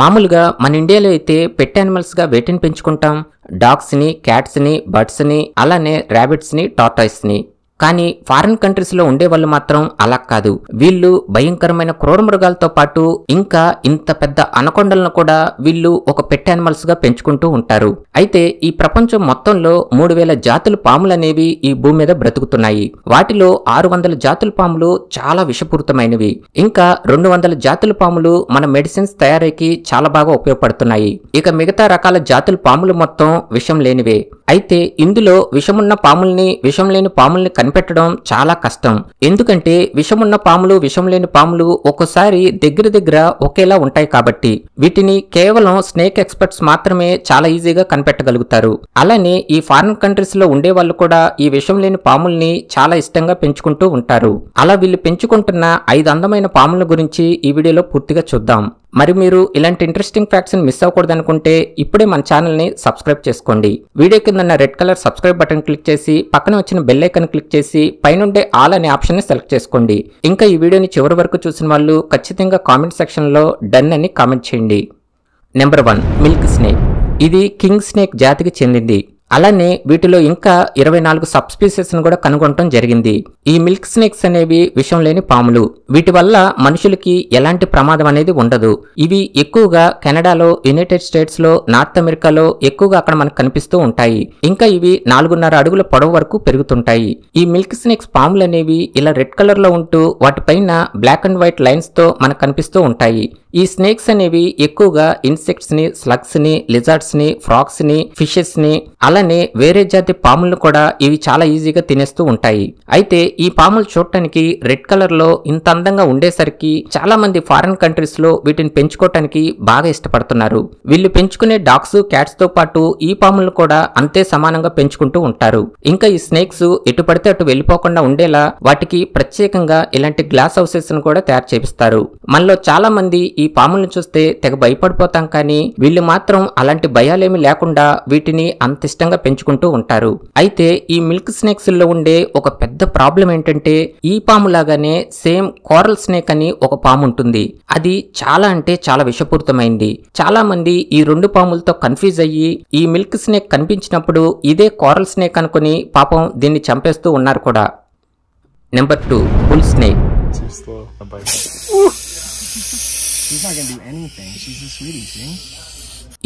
మామూలుగా మన ఇండియాలో అయితే పెట్ యానిమల్స్గా వేటిని పెంచుకుంటాం డాగ్స్ని క్యాట్స్ని బర్డ్స్ని అలానే ర్యాబిట్స్ని టార్టాయిస్ని కానీ ఫారిన్ కంట్రీస్లో ఉండే వాళ్ళు మాత్రం అలా కాదు వీళ్ళు భయంకరమైన క్రూర మృగాలతో పాటు ఇంకా ఇంత పెద్ద అనకొండలను కూడా వీళ్ళు ఒక పెట్ గా పెంచుకుంటూ ఉంటారు అయితే ఈ ప్రపంచం మొత్తంలో మూడు వేల జాతుల పాములనేవి ఈ భూమి మీద బ్రతుకుతున్నాయి వాటిలో ఆరు వందల జాతుల పాములు చాలా విషపూరితమైనవి ఇంకా రెండు వందల జాతుల పాములు మన మెడిసిన్స్ తయారీకి చాలా బాగా ఉపయోగపడుతున్నాయి ఇక మిగతా రకాల జాతుల పాములు మొత్తం విషం లేనివే అయితే ఇందులో విషమున్న పాముల్ని విషం లేని పాముల్ని కనిపెట్టడం చాలా కష్టం ఎందుకంటే విషమున్న పాములు విషం లేని పాములు ఒక్కోసారి దగ్గర దగ్గర ఒకేలా ఉంటాయి కాబట్టి వీటిని కేవలం స్నేక్ ఎక్స్పర్ట్స్ మాత్రమే చాలా ఈజీగా కనిపెట్టగలుగుతారు అలానే ఈ ఫారిన్ కంట్రీస్ లో ఉండే వాళ్ళు కూడా ఈ విషం లేని పాముల్ని చాలా ఇష్టంగా పెంచుకుంటూ ఉంటారు అలా వీళ్ళు పెంచుకుంటున్న ఐదు అందమైన పాముల గురించి ఈ వీడియోలో పూర్తిగా చూద్దాం మరి మీరు ఇలాంటి ఇంట్రెస్టింగ్ ఫ్యాక్ట్స్ని మిస్ అవ్వకూడదు అనుకుంటే ఇప్పుడే మన ఛానల్ని సబ్స్క్రైబ్ చేసుకోండి వీడియో కింద red colour subscribe button click చేసి పక్కన వచ్చిన బెల్లైకన్ క్లిక్ చేసి పైనుండే ఆల్ అనే ఆప్షన్ని సెలెక్ట్ చేసుకోండి ఇంకా ఈ వీడియోని చివరి వరకు చూసిన వాళ్ళు ఖచ్చితంగా కామెంట్ సెక్షన్లో డన్ అని కామెంట్ చేయండి నెంబర్ వన్ మిల్క్ స్నేక్ ఇది కింగ్ స్నేక్ జాతికి చెందింది అలానే వీటిలో ఇంకా ఇరవై నాలుగు సబ్స్పీసెస్ను కూడా కనుగొనటం జరిగింది ఈ మిల్క్ స్నేక్స్ అనేవి విషం లేని పాములు వీటి వల్ల మనుషులకి ఎలాంటి ప్రమాదం అనేది ఉండదు ఇవి ఎక్కువగా కెనడాలో యునైటెడ్ స్టేట్స్లో నార్త్ అమెరికాలో ఎక్కువగా అక్కడ మనకు కనిపిస్తూ ఉంటాయి ఇంకా ఇవి నాలుగున్నర అడుగుల పొడవు వరకు పెరుగుతుంటాయి ఈ మిల్క్ స్నేక్స్ పాములు అనేవి ఇలా రెడ్ కలర్లో ఉంటూ వాటిపైన బ్లాక్ అండ్ వైట్ లైన్స్తో మనకు కనిపిస్తూ ఉంటాయి ఈ స్నేక్స్ అనేవి ఎక్కువగా ఇన్సెక్ట్స్ని స్లగ్స్ని ని ఫ్రాక్స్ని ఫిషెస్ని అలానే వేరే జాతి పాములను కూడా ఇవి చాలా ఈజీగా తినేస్తూ ఉంటాయి అయితే ఈ పాములు చూడటానికి రెడ్ కలర్లో ఇంత అందంగా ఉండేసరికి చాలా మంది కంట్రీస్ కంట్రీస్లో వీటిని పెంచుకోవటానికి బాగా ఇష్టపడుతున్నారు వీళ్ళు పెంచుకునే డాగ్స్ క్యాట్స్తో పాటు ఈ పాములను కూడా అంతే సమానంగా పెంచుకుంటూ ఉంటారు ఇంకా ఈ స్నేక్స్ ఎటు పడితే అటు వెళ్ళిపోకుండా ఉండేలా వాటికి ప్రత్యేకంగా ఇలాంటి గ్లాస్ హౌసెస్ ను కూడా తయారు చేపిస్తారు మనలో చాలా మంది ఈ పాముల్ని చూస్తే తెగ భయపడిపోతాం కానీ వీళ్ళు మాత్రం అలాంటి భయాలేమి లేకుండా వీటిని అంతిష్టంగా పెంచుకుంటూ ఉంటారు అయితే ఈ మిల్క్ స్నేక్స్ లో ఉండే ఒక పెద్ద ప్రాబ్లం ఏంటంటే ఈ పాము లాగానే సేమ్ కోరల్ స్నేక్ అని ఒక పాము ఉంటుంది అది చాలా అంటే చాలా విషపూరితమైంది చాలా మంది ఈ రెండు పాములతో కన్ఫ్యూజ్ అయ్యి ఈ మిల్క్ స్నేక్ కనిపించినప్పుడు ఇదే కోరల్ స్నేక్ అనుకుని పాపం దీన్ని చంపేస్తూ ఉన్నారు కూడా నెంబర్ టూ పుల్ స్నేక్ ఇది not బ్రిడ్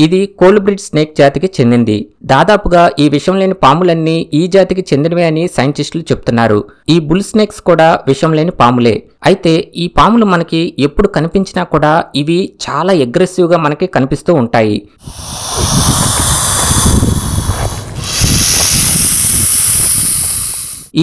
ఇది కోల్బ్రిడ్ స్నేక్ జాతికి చెందింది దాదాపుగా ఈ విషం లేని పాములన్నీ ఈ జాతికి చెందినవే అని సైంటిస్టులు చెప్తున్నారు ఈ బుల్ స్నేక్స్ కూడా విషం లేని పాములే అయితే ఈ పాములు మనకి ఎప్పుడు కనిపించినా కూడా ఇవి చాలా అగ్రెసివ్గా మనకి కనిపిస్తూ ఉంటాయి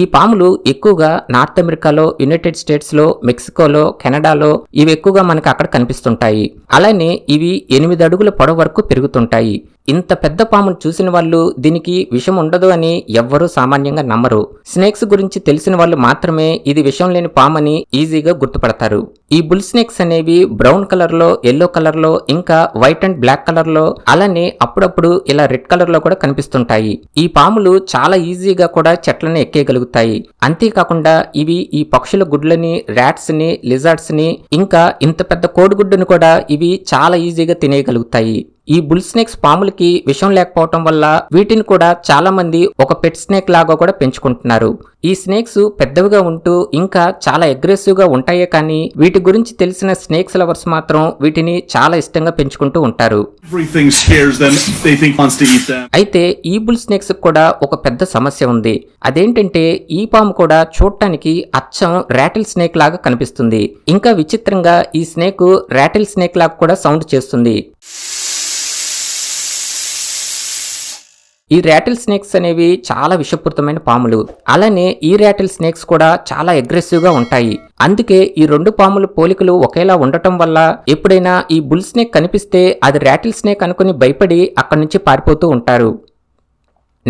ఈ పాములు ఎక్కువగా నార్త్ అమెరికాలో యునైటెడ్ స్టేట్స్లో మెక్సికోలో కెనడాలో ఇవి ఎక్కువగా మనకు అక్కడ కనిపిస్తుంటాయి అలానే ఇవి ఎనిమిది అడుగుల పొడవు వరకు పెరుగుతుంటాయి ఇంత పెద్ద పామును చూసిన వాళ్ళు దీనికి విషం ఉండదు అని ఎవ్వరూ సామాన్యంగా నమ్మరు స్నేక్స్ గురించి తెలిసిన వాళ్ళు మాత్రమే ఇది విషం లేని పాము అని ఈజీగా గుర్తుపడతారు ఈ బుల్ స్నేక్స్ అనేవి బ్రౌన్ కలర్లో ఎల్లో కలర్లో ఇంకా వైట్ అండ్ బ్లాక్ కలర్లో అలానే అప్పుడప్పుడు ఇలా రెడ్ కలర్లో కూడా కనిపిస్తుంటాయి ఈ పాములు చాలా ఈజీగా కూడా చెట్లను ఎక్కేయగలుగుతాయి అంతేకాకుండా ఇవి ఈ పక్షుల గుడ్లని ర్యాట్స్ని లిజార్డ్స్ని ఇంకా ఇంత పెద్ద కోడిగుడ్డును కూడా ఇవి చాలా ఈజీగా తినేయగలుగుతాయి ఈ బుల్ స్నేక్స్ పాములకి విషం లేకపోవటం వల్ల వీటిని కూడా చాలా మంది ఒక పెట్ స్నేక్ లాగా కూడా పెంచుకుంటున్నారు ఈ స్నేక్స్ పెద్దవిగా ఉంటూ ఇంకా చాలా అగ్రెసివ్గా ఉంటాయే కానీ వీటి గురించి తెలిసిన స్నేక్స్ లవర్స్ మాత్రం వీటిని చాలా ఇష్టంగా పెంచుకుంటూ ఉంటారు అయితే ఈ బుల్ స్నేక్స్ కూడా ఒక పెద్ద సమస్య ఉంది అదేంటంటే ఈ పాము కూడా చూడటానికి అచ్చం రాటిల్ స్నేక్ లాగా కనిపిస్తుంది ఇంకా విచిత్రంగా ఈ స్నేక్ రాటిల్ స్నేక్ లాగా కూడా సౌండ్ చేస్తుంది ఈ ర్యాటిల్ స్నేక్స్ అనేవి చాలా విషపూరితమైన పాములు అలానే ఈ ర్యాటిల్ స్నేక్స్ కూడా చాలా గా ఉంటాయి అందుకే ఈ రెండు పాముల పోలికలు ఒకేలా ఉండటం వల్ల ఎప్పుడైనా ఈ బుల్ స్నేక్ కనిపిస్తే అది ర్యాటిల్ స్నేక్ అనుకుని భయపడి అక్కడి నుంచి పారిపోతూ ఉంటారు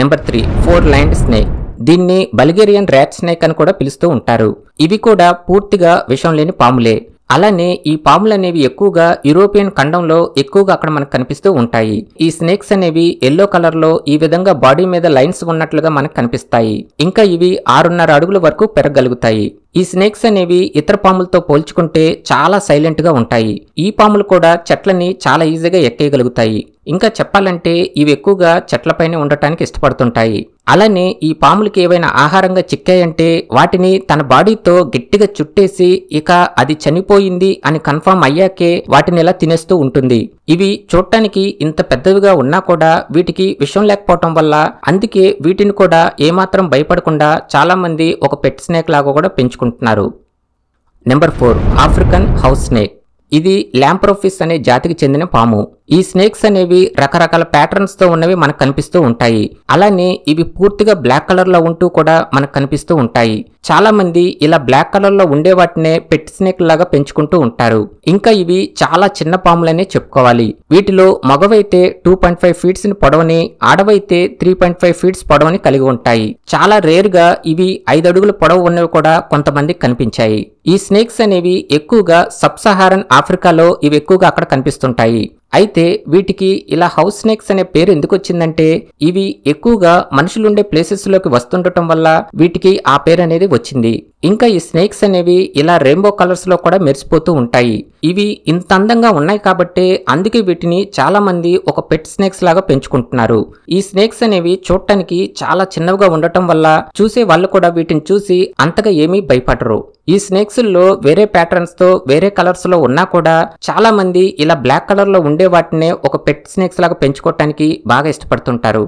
number three four line snake దీన్ని బల్గేరియన్ ర్యాట్ స్నేక్ అని కూడా పిలుస్తూ ఉంటారు ఇవి కూడా పూర్తిగా విషం లేని పాములే అలానే ఈ పాములు అనేవి ఎక్కువగా యూరోపియన్ ఖండంలో ఎక్కువగా అక్కడ మనకు కనిపిస్తూ ఉంటాయి ఈ స్నేక్స్ అనేవి ఎల్లో కలర్ లో ఈ విధంగా బాడీ మీద లైన్స్ ఉన్నట్లుగా మనకు కనిపిస్తాయి ఇంకా ఇవి ఆరున్నర అడుగుల వరకు పెరగలుగుతాయి ఈ స్నేక్స్ అనేవి ఇతర పాములతో పోల్చుకుంటే చాలా సైలెంట్గా ఉంటాయి ఈ పాములు కూడా చెట్లని చాలా ఈజీగా ఎక్కేయగలుగుతాయి ఇంకా చెప్పాలంటే ఇవి ఎక్కువగా చెట్లపైనే ఉండటానికి ఇష్టపడుతుంటాయి అలానే ఈ పాములకి ఏవైనా ఆహారంగా చిక్కాయంటే వాటిని తన బాడీతో గట్టిగా చుట్టేసి ఇక అది చనిపోయింది అని కన్ఫర్మ్ అయ్యాకే వాటిని ఇలా తినేస్తూ ఉంటుంది ఇవి చూడటానికి ఇంత పెద్దవిగా ఉన్నా కూడా వీటికి విషయం లేకపోవటం వల్ల అందుకే వీటిని కూడా ఏమాత్రం భయపడకుండా చాలామంది ఒక పెట్ స్నేక్ లాగా కూడా పెంచుకుంటున్నారు number four African house snake ఇది ల్యాంప్రోఫిస్ అనే జాతికి చెందిన పాము ఈ స్నేక్స్ అనేవి రకరకాల తో ఉన్నవి మనకు కనిపిస్తూ ఉంటాయి అలానే ఇవి పూర్తిగా బ్లాక్ కలర్లో ఉంటూ కూడా మనకు కనిపిస్తూ ఉంటాయి చాలా మంది ఇలా బ్లాక్ కలర్లో ఉండే వాటినే పెట్ స్నేక్ లాగా పెంచుకుంటూ ఉంటారు ఇంకా ఇవి చాలా చిన్న పాములనే చెప్పుకోవాలి వీటిలో మగవైతే టూ పాయింట్ ఫైవ్ ఫీట్స్ పొడవని ఆడవైతే త్రీ పాయింట్ ఫైవ్ ఫీట్స్ పొడవని కలిగి ఉంటాయి చాలా గా ఇవి ఐదు అడుగుల పొడవు ఉన్నవి కూడా కొంతమంది కనిపించాయి ఈ స్నేక్స్ అనేవి ఎక్కువగా సబ్ సహారన్ ఆఫ్రికాలో ఇవి ఎక్కువగా అక్కడ కనిపిస్తుంటాయి అయితే వీటికి ఇలా హౌస్ స్నేక్స్ అనే పేరు ఎందుకు వచ్చిందంటే ఇవి ఎక్కువగా మనుషులుండే ప్లేసెస్లోకి వస్తుండటం వల్ల వీటికి ఆ పేరు అనేది వచ్చింది ఇంకా ఈ స్నేక్స్ అనేవి ఇలా రెయిన్బో కలర్స్లో కూడా మెరిసిపోతూ ఉంటాయి ఇవి ఇంత అందంగా ఉన్నాయి కాబట్టి అందుకే వీటిని చాలామంది ఒక పెట్ స్నేక్స్ లాగా పెంచుకుంటున్నారు ఈ స్నేక్స్ అనేవి చూడటానికి చాలా చిన్నవిగా ఉండటం వల్ల చూసే వాళ్ళు కూడా వీటిని చూసి అంతగా ఏమీ భయపడరు ఈ స్నేక్స్ లో వేరే తో వేరే కలర్స్లో ఉన్నా కూడా చాలామంది ఇలా బ్లాక్ కలర్లో ఉండే వాటినే ఒక పెట్ స్నేక్స్ లాగా పెంచుకోవటానికి బాగా ఇష్టపడుతుంటారు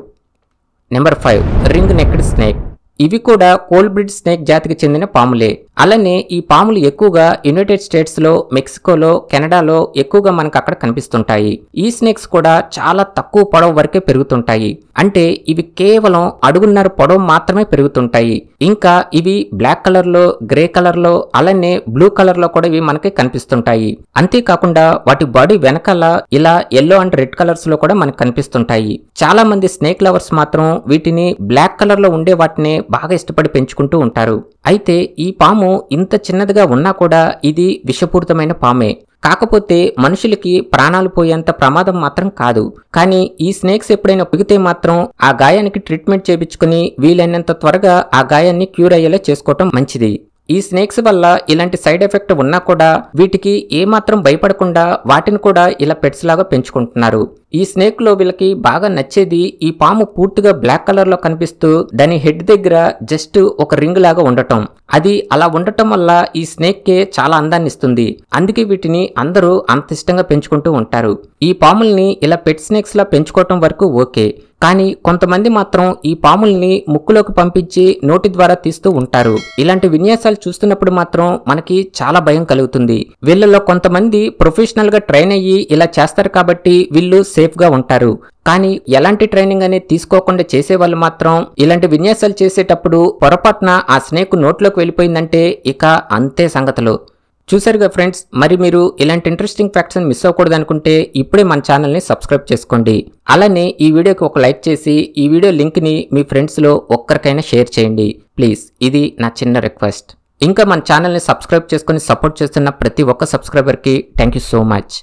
number five ring necked snake ఇవి కూడా కోల్బ్రిడ్ స్నేక్ జాతికి చెందిన పాములే అలానే ఈ పాములు ఎక్కువగా యునైటెడ్ స్టేట్స్లో మెక్సికోలో కెనడాలో ఎక్కువగా మనకు అక్కడ కనిపిస్తుంటాయి ఈ స్నేక్స్ కూడా చాలా తక్కువ పొడవు వరకే పెరుగుతుంటాయి అంటే ఇవి కేవలం అడుగున్నర పొడవు మాత్రమే పెరుగుతుంటాయి ఇంకా ఇవి బ్లాక్ కలర్లో గ్రే కలర్లో అలానే బ్లూ కలర్లో కూడా ఇవి మనకి కనిపిస్తుంటాయి అంతేకాకుండా వాటి బాడీ వెనకాల ఇలా ఎల్లో అండ్ రెడ్ కలర్స్లో కూడా మనకు కనిపిస్తుంటాయి చాలా మంది స్నేక్ లవర్స్ మాత్రం వీటిని బ్లాక్ కలర్లో ఉండే వాటిని బాగా ఇష్టపడి పెంచుకుంటూ ఉంటారు అయితే ఈ పాము పాము ఇంత చిన్నదిగా ఉన్నా కూడా ఇది విషపూరితమైన పామే కాకపోతే మనుషులకి ప్రాణాలు పోయేంత ప్రమాదం మాత్రం కాదు కానీ ఈ స్నేక్స్ ఎప్పుడైనా పిగితే మాత్రం ఆ గాయానికి ట్రీట్మెంట్ చేయించుకుని వీలైనంత త్వరగా ఆ గాయాన్ని క్యూర్ అయ్యేలా చేసుకోవటం మంచిది ఈ స్నేక్స్ వల్ల ఇలాంటి సైడ్ ఎఫెక్ట్ ఉన్నా కూడా వీటికి ఏమాత్రం భయపడకుండా వాటిని కూడా ఇలా పెట్స్ లాగా పెంచుకుంటున్నారు ఈ స్నేక్లో వీళ్ళకి బాగా నచ్చేది ఈ పాము పూర్తిగా బ్లాక్ కలర్లో కనిపిస్తూ దాని హెడ్ దగ్గర జస్ట్ ఒక రింగ్ లాగా ఉండటం అది అలా ఉండటం వల్ల ఈ స్నేక్ కే చాలా అందాన్ని ఇస్తుంది అందుకే వీటిని అందరూ అంత ఇష్టంగా పెంచుకుంటూ ఉంటారు ఈ పాముల్ని ఇలా పెట్ స్నేక్స్ లా పెంచుకోవటం వరకు ఓకే కానీ కొంతమంది మాత్రం ఈ పాముల్ని ముక్కులోకి పంపించి నోటి ద్వారా తీస్తూ ఉంటారు ఇలాంటి విన్యాసాలు చూస్తున్నప్పుడు మాత్రం మనకి చాలా భయం కలుగుతుంది వీళ్ళలో కొంతమంది ప్రొఫెషనల్ గా ట్రైన్ అయ్యి ఇలా చేస్తారు కాబట్టి వీళ్ళు సేఫ్ గా ఉంటారు కానీ ఎలాంటి ట్రైనింగ్ అనేది తీసుకోకుండా చేసే వాళ్ళు మాత్రం ఇలాంటి విన్యాసాలు చేసేటప్పుడు పొరపాటున ఆ స్నేక్ నోట్లోకి వెళ్ళిపోయిందంటే ఇక అంతే సంగతులు చూసారుగా ఫ్రెండ్స్ మరి మీరు ఇలాంటి ఇంట్రెస్టింగ్ ఫ్యాక్ట్స్ మిస్ అవ్వకూడదు అనుకుంటే ఇప్పుడే మన ఛానల్ని సబ్స్క్రైబ్ చేసుకోండి అలానే ఈ వీడియోకి ఒక లైక్ చేసి ఈ వీడియో లింక్ని మీ ఫ్రెండ్స్లో ఒక్కరికైనా షేర్ చేయండి ప్లీజ్ ఇది నా చిన్న రిక్వెస్ట్ ఇంకా మన ఛానల్ని సబ్స్క్రైబ్ చేసుకుని సపోర్ట్ చేస్తున్న ప్రతి ఒక్క సబ్స్క్రైబర్కి థ్యాంక్ సో మచ్